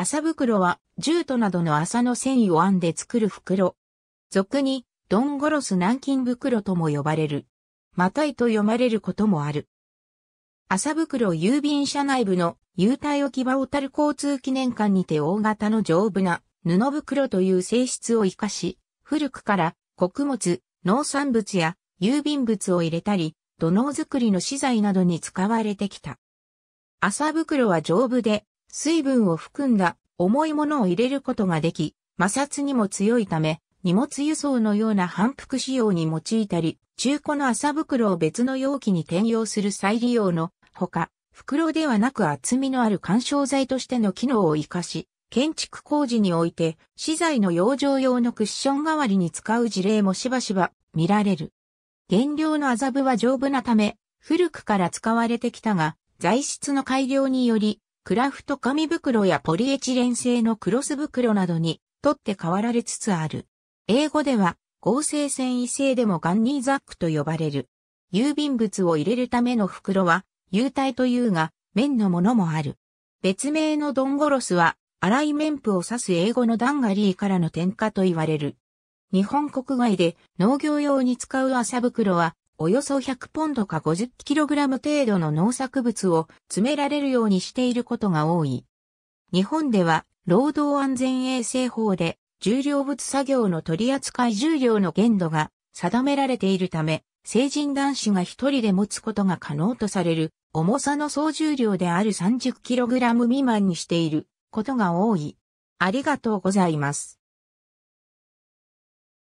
麻袋は、ジュートなどの麻の繊維を編んで作る袋。俗に、ドンゴロス南京袋とも呼ばれる。またいと読まれることもある。麻袋郵便車内部の幽体置き場をたる交通記念館にて大型の丈夫な布袋という性質を活かし、古くから穀物、農産物や郵便物を入れたり、土農作りの資材などに使われてきた。麻袋は丈夫で水分を含んだ重いものを入れることができ、摩擦にも強いため、荷物輸送のような反復仕様に用いたり、中古の麻袋を別の容器に転用する再利用のほか、袋ではなく厚みのある干渉材としての機能を活かし、建築工事において、資材の養生用のクッション代わりに使う事例もしばしば見られる。原料の麻布は丈夫なため、古くから使われてきたが、材質の改良により、クラフト紙袋やポリエチレン製のクロス袋などに取って代わられつつある。英語では合成繊維製でもガンニーザックと呼ばれる。郵便物を入れるための袋は、郵体というが、面のものもある。別名のドンゴロスは、粗い面布を指す英語のダンガリーからの添加と言われる。日本国外で農業用に使う麻袋は、およそ100ポンドか5 0ラム程度の農作物を詰められるようにしていることが多い。日本では、労働安全衛生法で、重量物作業の取扱い重量の限度が定められているため、成人男子が一人で持つことが可能とされる、重さの総重量である 30kg 未満にしていることが多い。ありがとうございます。